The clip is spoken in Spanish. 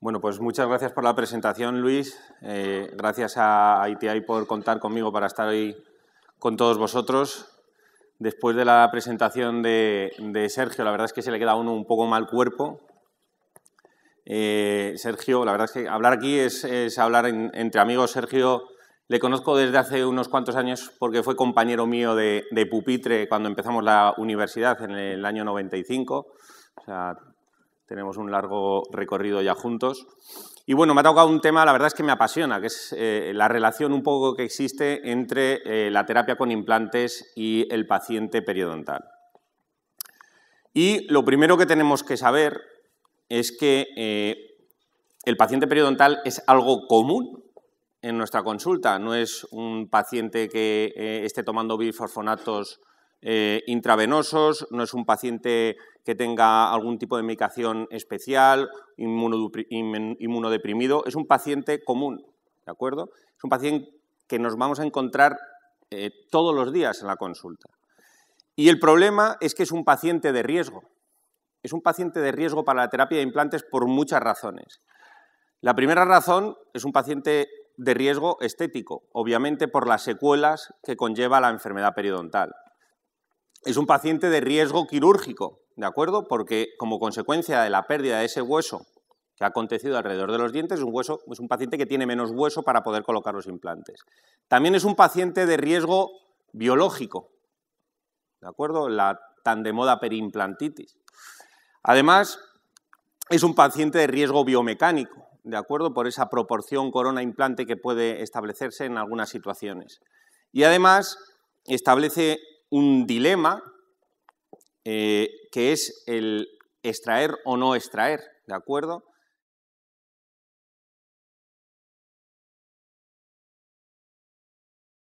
Bueno, pues muchas gracias por la presentación, Luis. Eh, gracias a ITI por contar conmigo para estar hoy con todos vosotros. Después de la presentación de, Sergio, la verdad es que se le queda a uno un poco mal cuerpo. Eh, Sergio, la verdad es que hablar aquí es, es hablar entre amigos. Sergio le conozco desde hace unos cuantos años porque fue compañero mío de, de pupitre cuando empezamos la universidad en el año 95. O sea, tenemos un largo recorrido ya juntos. Y bueno, me ha tocado un tema, la verdad es que me apasiona, que es eh, la relación un poco que existe entre eh, la terapia con implantes y el paciente periodontal. Y lo primero que tenemos que saber es que eh, el paciente periodontal es algo común en nuestra consulta, no es un paciente que esté tomando biforfonatos eh, intravenosos, no es un paciente que tenga algún tipo de medicación especial, inmunodeprimido, es un paciente común, ¿de acuerdo? Es un paciente que nos vamos a encontrar eh, todos los días en la consulta. Y el problema es que es un paciente de riesgo. Es un paciente de riesgo para la terapia de implantes por muchas razones. La primera razón es un paciente de riesgo estético, obviamente por las secuelas que conlleva la enfermedad periodontal es un paciente de riesgo quirúrgico, ¿de acuerdo? Porque como consecuencia de la pérdida de ese hueso que ha acontecido alrededor de los dientes, es un, hueso, es un paciente que tiene menos hueso para poder colocar los implantes. También es un paciente de riesgo biológico, ¿de acuerdo? La tan de moda perimplantitis. Además, es un paciente de riesgo biomecánico, ¿de acuerdo? Por esa proporción corona-implante que puede establecerse en algunas situaciones. Y además, establece un dilema eh, que es el extraer o no extraer, ¿de acuerdo?